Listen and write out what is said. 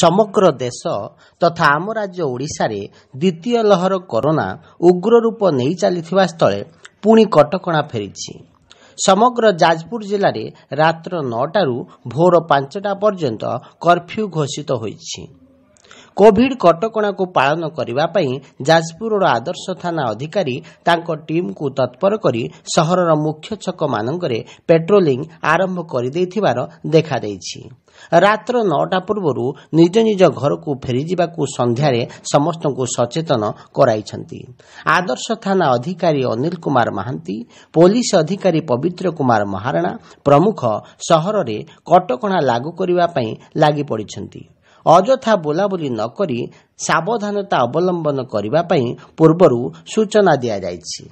ସମଗ୍ର ଦେଶ ତଥା ଆମ ରାଜ୍ୟ ଓଡ଼ିଶାରେ ଦ୍ୱିତୀୟ ଲହର କରୋନା ଉଗ୍ର ରୂପ ନେଇ ଚାଲିଥିବା ସ୍ଥଳେ ପୁଣି କଟକଣା ଫେରିଛି ସମଗ୍ର ଯାଜପୁର ଜିଲ୍ଲାରେ ରାତ୍ର ନଅଟାରୁ ଭୋର ପାଞ୍ଚଟା ପର୍ଯ୍ୟନ୍ତ କର୍ଫ୍ୟୁ ଘୋଷିତ ହୋଇଛି କୋଭିଡ୍ କଟକଣାକୁ ପାଳନ କରିବା ପାଇଁ ଯାଜପୁରର ଆଦର୍ଶ ଥାନା ଅଧିକାରୀ ତାଙ୍କ ଟିମ୍କୁ ତତ୍ପର କରି ସହରର ମୁଖ୍ୟ ଛକମାନଙ୍କରେ ପେଟ୍ରୋଲିଂ ଆରମ୍ଭ କରିଦେଇଥିବାର ଦେଖାଦେଇଛି ରାତ୍ର ନଅଟା ପୂର୍ବରୁ ନିଜ ନିଜ ଘରକୁ ଫେରିଯିବାକୁ ସନ୍ଧ୍ୟାରେ ସମସ୍ତଙ୍କୁ ସଚେତନ କରାଇଛନ୍ତି ଆଦର୍ଶ ଥାନା ଅଧିକାରୀ ଅନିଲ କୁମାର ମହାନ୍ତି ପୋଲିସ ଅଧିକାରୀ ପବିତ୍ର କୁମାର ମହାରଣା ପ୍ରମୁଖ ସହରରେ କଟକଣା ଲାଗୁ କରିବା ପାଇଁ ଲାଗିପଡ଼ିଛନ୍ତି ଅଯଥା ବୁଲାବୁଲି ନ କରି ସାବଧାନତା ଅବଲମ୍ବନ କରିବା ପାଇଁ ପୂର୍ବରୁ ସୂଚନା ଦିଆଯାଇଛି